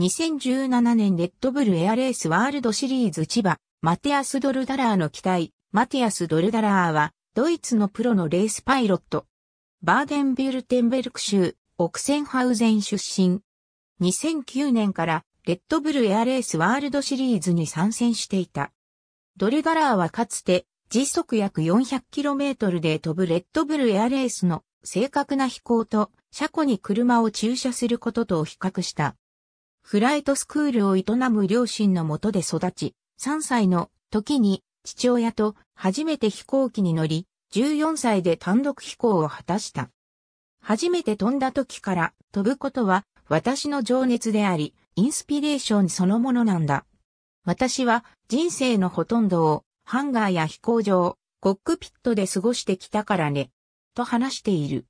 2017年レッドブルエアレースワールドシリーズ千葉、マテアス・ドルダラーの機体、マテアス・ドルダラーは、ドイツのプロのレースパイロット。バーデンビュルテンベルク州、オクセンハウゼン出身。2009年からレッドブルエアレースワールドシリーズに参戦していた。ドルダラーはかつて時速約 400km で飛ぶレッドブルエアレースの正確な飛行と車庫に車を駐車することと比較した。フライトスクールを営む両親のもとで育ち、3歳の時に父親と初めて飛行機に乗り、14歳で単独飛行を果たした。初めて飛んだ時から飛ぶことは私の情熱であり、インスピレーションそのものなんだ。私は人生のほとんどをハンガーや飛行場、コックピットで過ごしてきたからね、と話している。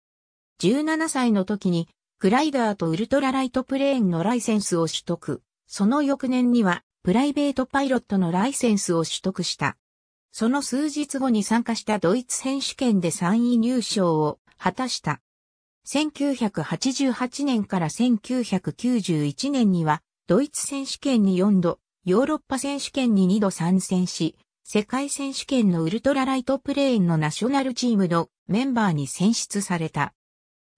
17歳の時にグライダーとウルトラライトプレーンのライセンスを取得。その翌年には、プライベートパイロットのライセンスを取得した。その数日後に参加したドイツ選手権で3位入賞を果たした。1988年から1991年には、ドイツ選手権に4度、ヨーロッパ選手権に2度参戦し、世界選手権のウルトラライトプレーンのナショナルチームのメンバーに選出された。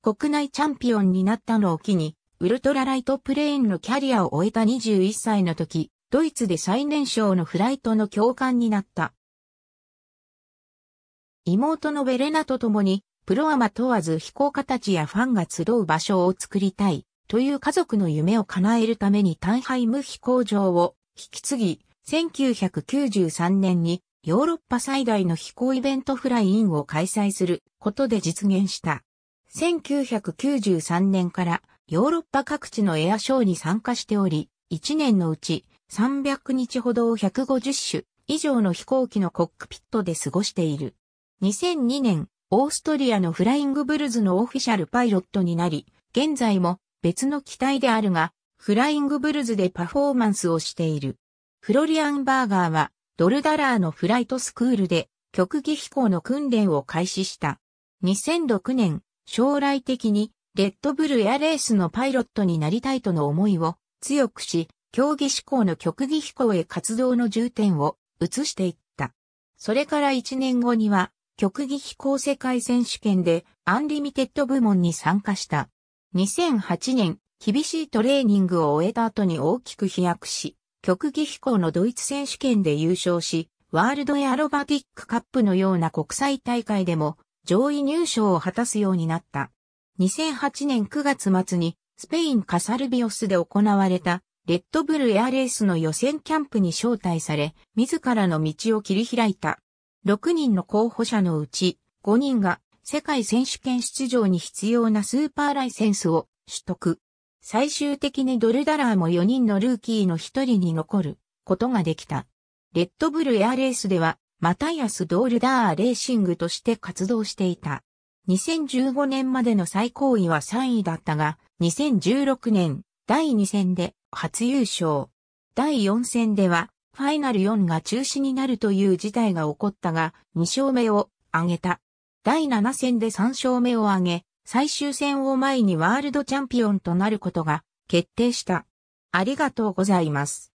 国内チャンピオンになったのを機に、ウルトラライトプレーンのキャリアを終えた21歳の時、ドイツで最年少のフライトの教官になった。妹のベレナと共に、プロアマ問わず飛行家たちやファンが集う場所を作りたい、という家族の夢を叶えるためにタンハイム飛行場を引き継ぎ、1993年にヨーロッパ最大の飛行イベントフライインを開催することで実現した。1993年からヨーロッパ各地のエアショーに参加しており、1年のうち300日ほどを150種以上の飛行機のコックピットで過ごしている。2002年、オーストリアのフライングブルズのオフィシャルパイロットになり、現在も別の機体であるが、フライングブルズでパフォーマンスをしている。フロリアン・バーガーは、ドルダラーのフライトスクールで、極技飛行の訓練を開始した。2006年、将来的にレッドブルエアレースのパイロットになりたいとの思いを強くし、競技志向の極技飛行へ活動の重点を移していった。それから1年後には、極技飛行世界選手権でアンリミテッド部門に参加した。2008年、厳しいトレーニングを終えた後に大きく飛躍し、極技飛行のドイツ選手権で優勝し、ワールドエアロバティックカップのような国際大会でも上位入賞を果たすようになった。2008年9月末にスペインカサルビオスで行われたレッドブルエアレースの予選キャンプに招待され、自らの道を切り開いた。6人の候補者のうち5人が世界選手権出場に必要なスーパーライセンスを取得。最終的にドルダラーも4人のルーキーの1人に残ることができた。レッドブルエアレースではマタイアス・ドールダーレーシングとして活動していた。2015年までの最高位は3位だったが、2016年第2戦で初優勝。第4戦では、ファイナル4が中止になるという事態が起こったが、2勝目を挙げた。第7戦で3勝目を挙げ、最終戦を前にワールドチャンピオンとなることが決定した。ありがとうございます。